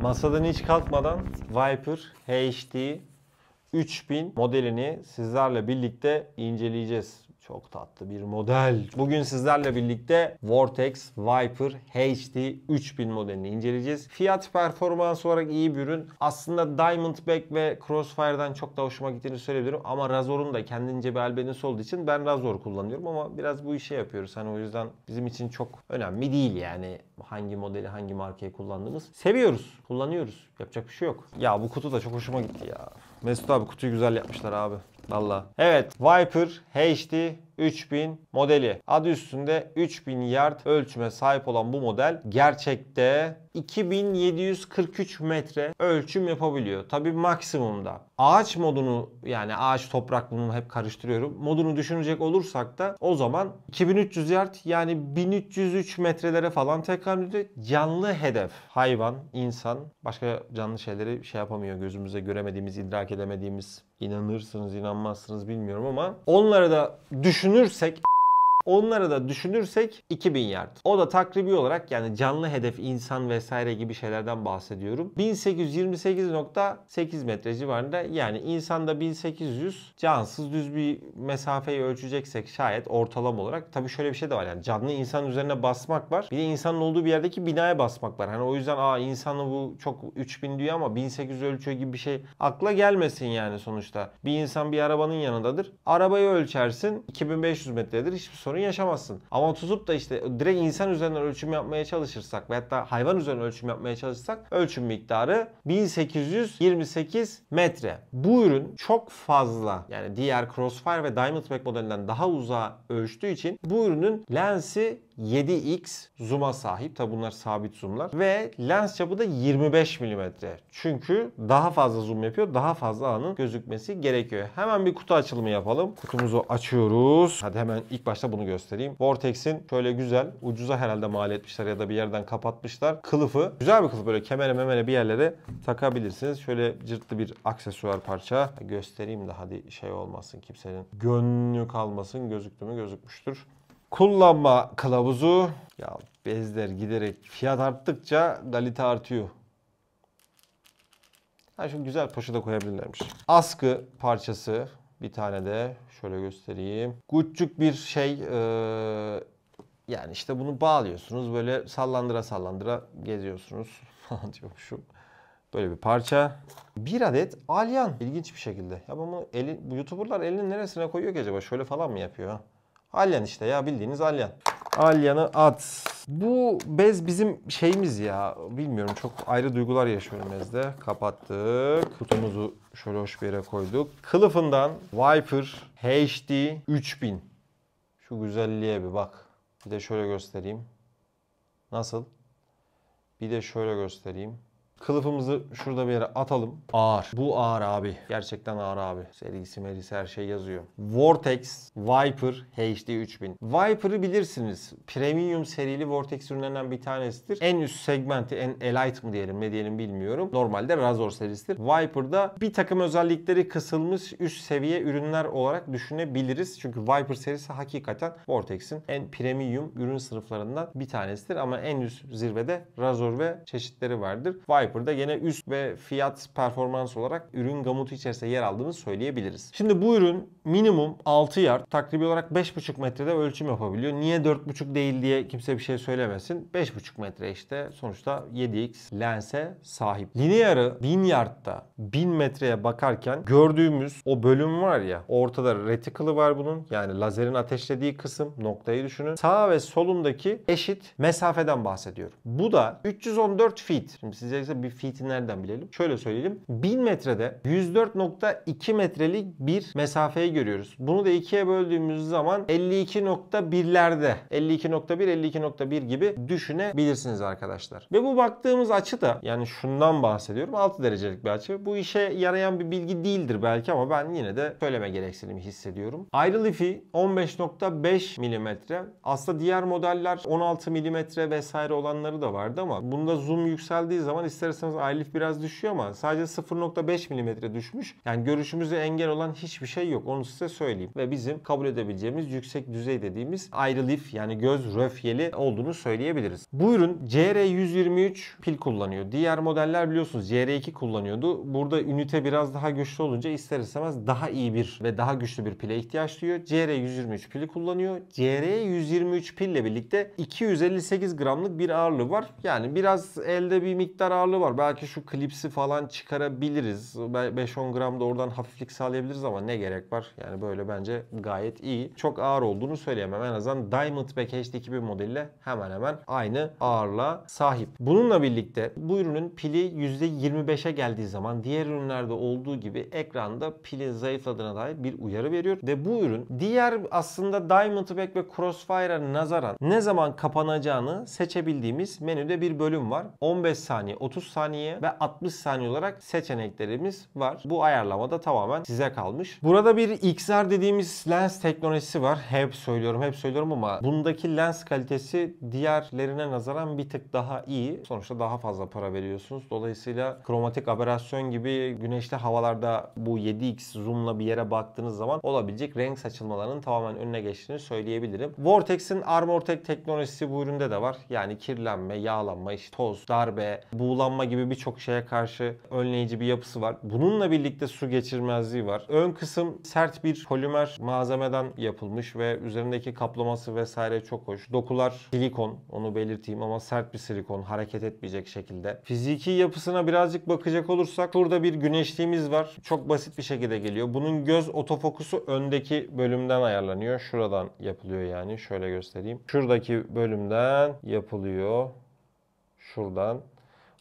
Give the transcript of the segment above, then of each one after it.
Masadan hiç kalkmadan Viper HD 3000 modelini sizlerle birlikte inceleyeceğiz. Çok tatlı bir model. Bugün sizlerle birlikte Vortex Viper HD 3000 modelini inceleyeceğiz. Fiyat performans olarak iyi bir ürün. Aslında Diamondback ve Crossfire'dan çok da hoşuma gittiğini söyleyebilirim. Ama Razor'un da kendince bir albenisi olduğu için ben Razor kullanıyorum. Ama biraz bu işe yapıyoruz. Hani o yüzden bizim için çok önemli değil yani hangi modeli hangi markayı kullandığımız. Seviyoruz. Kullanıyoruz. Yapacak bir şey yok. Ya bu kutu da çok hoşuma gitti ya. Mesut abi kutuyu güzel yapmışlar abi. Valla. Evet Viper HD 3000 modeli. Adı üstünde 3000 yard ölçüme sahip olan bu model gerçekte 2743 metre ölçüm yapabiliyor. Tabi maksimumda. Ağaç modunu yani ağaç toprak bunu hep karıştırıyorum. Modunu düşünecek olursak da o zaman 2300 yard yani 1303 metrelere falan tekabül ediyor. Canlı hedef hayvan, insan başka canlı şeyleri şey yapamıyor gözümüze göremediğimiz, idrak edemediğimiz inanırsınız inanmazsınız bilmiyorum ama onlara da düşün düşünürsek Onlara da düşünürsek 2000 yard. O da takribi olarak yani canlı hedef insan vesaire gibi şeylerden bahsediyorum. 1828.8 metre civarında yani insanda 1800 cansız düz bir mesafeyi ölçeceksek şayet ortalama olarak. Tabi şöyle bir şey de var yani canlı insan üzerine basmak var. Bir de insanın olduğu bir yerdeki binaya basmak var. Hani o yüzden aa insanı bu çok 3000 diyor ama 1800 ölçüyor gibi bir şey akla gelmesin yani sonuçta. Bir insan bir arabanın yanındadır. Arabayı ölçersin 2500 metredir hiçbir sorun yaşamazsın. Ama tutup da işte direkt insan üzerinden ölçüm yapmaya çalışırsak ve hatta hayvan üzerinden ölçüm yapmaya çalışırsak ölçüm miktarı 1828 metre. Bu ürün çok fazla yani diğer Crossfire ve Diamondback modelinden daha uzağa ölçtüğü için bu ürünün lensi 7x zoom'a sahip. Tabi bunlar sabit zoomlar. Ve lens çapı da 25 mm. Çünkü daha fazla zoom yapıyor. Daha fazla anın gözükmesi gerekiyor. Hemen bir kutu açılımı yapalım. Kutumuzu açıyoruz. Hadi hemen ilk başta bunu göstereyim. Vortex'in şöyle güzel ucuza herhalde mal etmişler ya da bir yerden kapatmışlar. Kılıfı. Güzel bir kılıf. Böyle kemere memere bir yerlere takabilirsiniz. Şöyle cırtlı bir aksesuar parça. Göstereyim de hadi şey olmasın kimsenin. Gönlü kalmasın. Gözüktü mü gözükmüştür. Kullanma kılavuzu. Ya bezler giderek fiyat arttıkça galite artıyor. Ha şu güzel poşete koyabilirlermiş. Askı parçası bir tane de şöyle göstereyim. Guççuk bir şey ee, yani işte bunu bağlıyorsunuz böyle sallandıra sallandıra geziyorsunuz falan diyormuşum. Böyle bir parça. Bir adet alyan. İlginç bir şekilde. Ya bunu elin, bu YouTuber'lar elinin neresine koyuyor ki acaba? Şöyle falan mı yapıyor? Alyan işte ya bildiğiniz alyan. Alyan'ı at. Bu bez bizim şeyimiz ya. Bilmiyorum çok ayrı duygular yaşıyorum bezde. Kapattık. Kutumuzu şöyle hoş bir yere koyduk. Kılıfından Viper HD 3000. Şu güzelliğe bir bak. Bir de şöyle göstereyim. Nasıl? Bir de şöyle göstereyim. Kılıfımızı şurada bir yere atalım. Ağır. Bu ağır abi. Gerçekten ağır abi. Serisi merisi her şey yazıyor. Vortex Viper HD 3000. Viper'ı bilirsiniz. Premium serili Vortex ürünlerinden bir tanesidir. En üst segmenti, en elite mi diyelim ne diyelim bilmiyorum. Normalde Razor serisidir. Viper'da bir takım özellikleri kısılmış üst seviye ürünler olarak düşünebiliriz. Çünkü Viper serisi hakikaten Vortex'in en premium ürün sınıflarından bir tanesidir. Ama en üst zirvede Razor ve çeşitleri vardır. Viper Viper'da gene üst ve fiyat performans olarak ürün gamutu içerisinde yer aldığını söyleyebiliriz. Şimdi bu ürün minimum 6 yard takribi olarak 5,5 metrede ölçüm yapabiliyor. Niye 4,5 değil diye kimse bir şey söylemesin. 5,5 metre işte sonuçta 7x lense sahip. Linearı 1000 yardta 1000 metreye bakarken gördüğümüz o bölüm var ya ortada reticle'ı var bunun. Yani lazerin ateşlediği kısım noktayı düşünün. Sağ ve solundaki eşit mesafeden bahsediyorum. Bu da 314 feet. Şimdi siz bir feet'i nereden bilelim? Şöyle söyleyelim. 1000 metrede 104.2 metrelik bir mesafeyi görüyoruz. Bunu da ikiye böldüğümüz zaman 52.1'lerde 52.1 52.1 gibi düşünebilirsiniz arkadaşlar. Ve bu baktığımız açı da yani şundan bahsediyorum 6 derecelik bir açı. Bu işe yarayan bir bilgi değildir belki ama ben yine de söyleme gereksinimi hissediyorum. Ayrıl ifi 15.5 mm. Aslında diğer modeller 16 mm vesaire olanları da vardı ama bunda zoom yükseldiği zaman ister aylif biraz düşüyor ama sadece 0.5 mm düşmüş. Yani görüşümüze engel olan hiçbir şey yok. Onu size söyleyeyim. Ve bizim kabul edebileceğimiz yüksek düzey dediğimiz ayrı lif yani göz röfyeli olduğunu söyleyebiliriz. Bu ürün CR123 pil kullanıyor. Diğer modeller biliyorsunuz CR2 kullanıyordu. Burada ünite biraz daha güçlü olunca ister istemez daha iyi bir ve daha güçlü bir pile ihtiyaç duyuyor. CR123 pili kullanıyor. CR123 pille birlikte 258 gramlık bir ağırlığı var. Yani biraz elde bir miktar ağırlık varlığı var. Belki şu klipsi falan çıkarabiliriz. 5-10 gram da oradan hafiflik sağlayabiliriz ama ne gerek var? Yani böyle bence gayet iyi. Çok ağır olduğunu söyleyemem. En azından Diamondback HD 2000 modeliyle hemen hemen aynı ağırlığa sahip. Bununla birlikte bu ürünün pili %25'e geldiği zaman diğer ürünlerde olduğu gibi ekranda pilin zayıfladığına dair bir uyarı veriyor. Ve bu ürün diğer aslında Diamondback ve Crossfire'a nazaran ne zaman kapanacağını seçebildiğimiz menüde bir bölüm var. 15 saniye, 30 30 saniye ve 60 saniye olarak seçeneklerimiz var. Bu ayarlamada tamamen size kalmış. Burada bir XR dediğimiz lens teknolojisi var. Hep söylüyorum, hep söylüyorum ama bundaki lens kalitesi diğerlerine nazaran bir tık daha iyi. Sonuçta daha fazla para veriyorsunuz. Dolayısıyla kromatik aberasyon gibi güneşli havalarda bu 7x zoomla bir yere baktığınız zaman olabilecek renk saçılmalarının tamamen önüne geçtiğini söyleyebilirim. Vortex'in Armortech teknolojisi bu üründe de var. Yani kirlenme, yağlanma, işte toz, darbe, buğulanma sulanma gibi birçok şeye karşı önleyici bir yapısı var. Bununla birlikte su geçirmezliği var. Ön kısım sert bir polimer malzemeden yapılmış ve üzerindeki kaplaması vesaire çok hoş. Dokular silikon onu belirteyim ama sert bir silikon hareket etmeyecek şekilde. Fiziki yapısına birazcık bakacak olursak burada bir güneşliğimiz var. Çok basit bir şekilde geliyor. Bunun göz otofokusu öndeki bölümden ayarlanıyor. Şuradan yapılıyor yani. Şöyle göstereyim. Şuradaki bölümden yapılıyor. Şuradan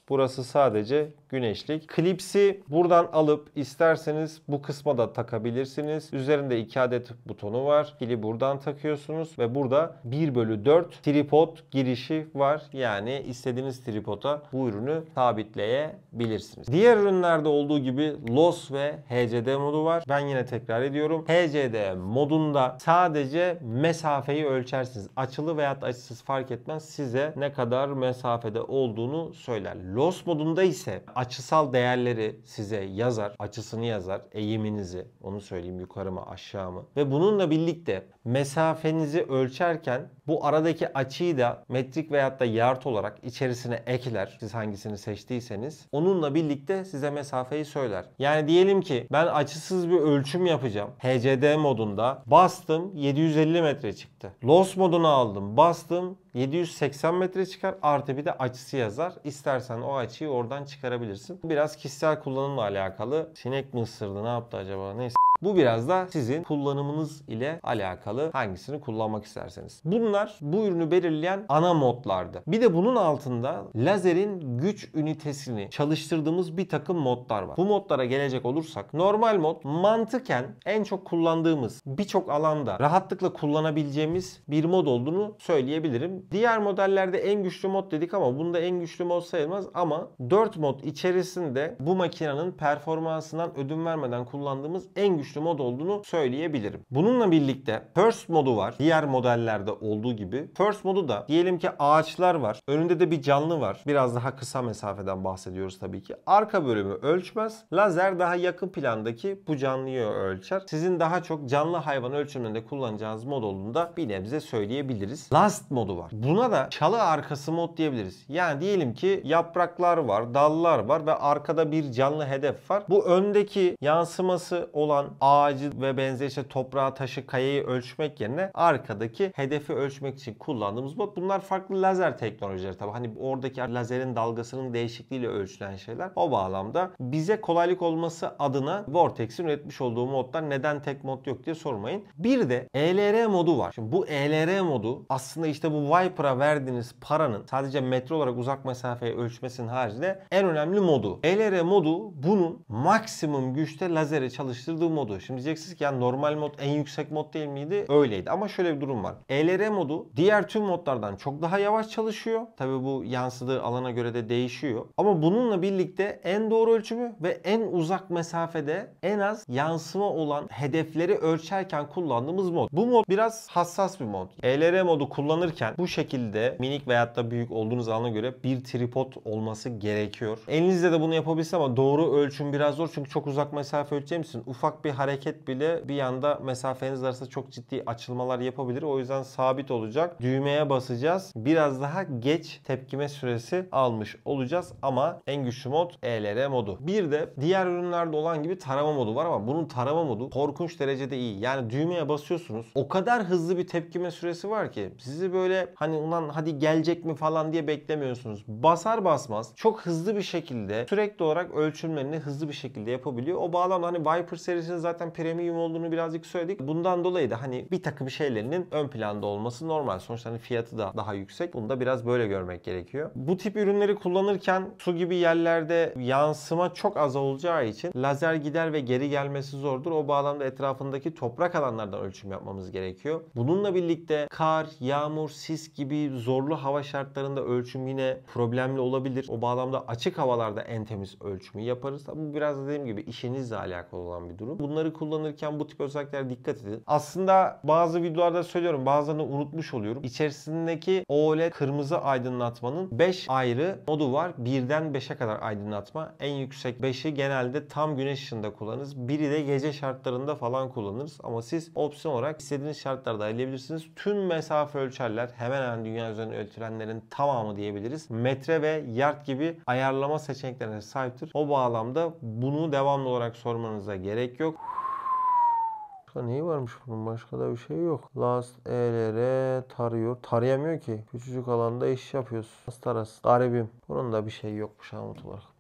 Burası sadece güneşlik. Klipsi buradan alıp isterseniz bu kısma da takabilirsiniz. Üzerinde 2 adet butonu var. Pili buradan takıyorsunuz ve burada 1 bölü 4 tripod girişi var. Yani istediğiniz tripoda bu ürünü sabitleyebilirsiniz. Diğer ürünlerde olduğu gibi LOS ve HCD modu var. Ben yine tekrar ediyorum. HCD modunda sadece mesafeyi ölçersiniz. Açılı veya açısız fark etmez. Size ne kadar mesafede olduğunu söyler. LOS modunda ise açısal değerleri size yazar. Açısını yazar. Eğiminizi. Onu söyleyeyim yukarı mı aşağı mı. Ve bununla birlikte mesafenizi ölçerken bu aradaki açıyı da metrik veyahut da yard olarak içerisine ekler. Siz hangisini seçtiyseniz. Onunla birlikte size mesafeyi söyler. Yani diyelim ki ben açısız bir ölçüm yapacağım. HCD modunda bastım 750 metre çıktı. Loss moduna aldım bastım 780 metre çıkar artı bir de açısı yazar. İstersen o açıyı oradan çıkarabilirsin. Biraz kişisel kullanımla alakalı. Sinek mi ısırdı ne yaptı acaba neyse. Bu biraz da sizin kullanımınız ile alakalı hangisini kullanmak isterseniz. Bunlar bu ürünü belirleyen ana modlardı. Bir de bunun altında lazerin güç ünitesini çalıştırdığımız bir takım modlar var. Bu modlara gelecek olursak normal mod mantıken en çok kullandığımız birçok alanda rahatlıkla kullanabileceğimiz bir mod olduğunu söyleyebilirim. Diğer modellerde en güçlü mod dedik ama bunda en güçlü mod sayılmaz ama 4 mod içerisinde bu makinenin performansından ödün vermeden kullandığımız en güçlü güçlü mod olduğunu söyleyebilirim. Bununla birlikte First modu var. Diğer modellerde olduğu gibi. First modu da diyelim ki ağaçlar var. Önünde de bir canlı var. Biraz daha kısa mesafeden bahsediyoruz tabii ki. Arka bölümü ölçmez. Lazer daha yakın plandaki bu canlıyı ölçer. Sizin daha çok canlı hayvan ölçümünde kullanacağınız mod olduğunu da bir nebze söyleyebiliriz. Last modu var. Buna da çalı arkası mod diyebiliriz. Yani diyelim ki yapraklar var, dallar var ve arkada bir canlı hedef var. Bu öndeki yansıması olan ağacı ve benzeri işte toprağı, taşı, kayayı ölçmek yerine arkadaki hedefi ölçmek için kullandığımız bot. Bunlar farklı lazer teknolojileri tabii. Hani oradaki lazerin dalgasının değişikliğiyle ölçülen şeyler. O bağlamda bize kolaylık olması adına Vortex'in üretmiş olduğu modlar neden tek mod yok diye sormayın. Bir de ELR modu var. Şimdi bu ELR modu aslında işte bu Viper'a verdiğiniz paranın sadece metre olarak uzak mesafeyi ölçmesinin haricinde en önemli modu. ELR modu bunun maksimum güçte lazeri çalıştırdığı mod modu. Şimdi diyeceksiniz ki yani normal mod en yüksek mod değil miydi? Öyleydi ama şöyle bir durum var. ELR modu diğer tüm modlardan çok daha yavaş çalışıyor. Tabi bu yansıdığı alana göre de değişiyor. Ama bununla birlikte en doğru ölçümü ve en uzak mesafede en az yansıma olan hedefleri ölçerken kullandığımız mod. Bu mod biraz hassas bir mod. ELR modu kullanırken bu şekilde minik veyahut da büyük olduğunuz alana göre bir tripod olması gerekiyor. Elinizde de bunu yapabilirsiniz ama doğru ölçüm biraz zor çünkü çok uzak mesafe ölçeceğim için ufak bir hareket bile bir yanda mesafeniz arasında çok ciddi açılmalar yapabilir. O yüzden sabit olacak. Düğmeye basacağız. Biraz daha geç tepkime süresi almış olacağız ama en güçlü mod ELR modu. Bir de diğer ürünlerde olan gibi tarama modu var ama bunun tarama modu korkunç derecede iyi. Yani düğmeye basıyorsunuz. O kadar hızlı bir tepkime süresi var ki sizi böyle hani ulan hadi gelecek mi falan diye beklemiyorsunuz. Basar basmaz çok hızlı bir şekilde sürekli olarak ölçümlerini hızlı bir şekilde yapabiliyor. O bağlamda hani Viper serisinin. zaten zaten premium olduğunu birazcık söyledik. Bundan dolayı da hani bir takım şeylerinin ön planda olması normal. Sonuçta hani fiyatı da daha yüksek. Bunu da biraz böyle görmek gerekiyor. Bu tip ürünleri kullanırken su gibi yerlerde yansıma çok az olacağı için lazer gider ve geri gelmesi zordur. O bağlamda etrafındaki toprak alanlardan ölçüm yapmamız gerekiyor. Bununla birlikte kar, yağmur, sis gibi zorlu hava şartlarında ölçüm yine problemli olabilir. O bağlamda açık havalarda en temiz ölçümü yaparız. Bu biraz dediğim gibi işinizle alakalı olan bir durum. Bunu bunları kullanırken bu tip özelliklere dikkat edin. Aslında bazı videolarda söylüyorum bazılarını unutmuş oluyorum. İçerisindeki OLED kırmızı aydınlatmanın 5 ayrı modu var. 1'den 5'e kadar aydınlatma. En yüksek 5'i genelde tam güneş ışığında kullanırız. Biri de gece şartlarında falan kullanırız. Ama siz opsiyon olarak istediğiniz şartlarda ayarlayabilirsiniz. Tüm mesafe ölçerler hemen hemen dünya üzerinde ölçülenlerin tamamı diyebiliriz. Metre ve yard gibi ayarlama seçeneklerine sahiptir. O bağlamda bunu devamlı olarak sormanıza gerek yok. Başka neyi varmış bunun? Başka da bir şey yok. Last ELR tarıyor. Tarayamıyor ki. Küçücük alanda iş yapıyoruz. Nasıl tarasın? Garibim. Bunun da bir şey yokmuş Ahmet olarak.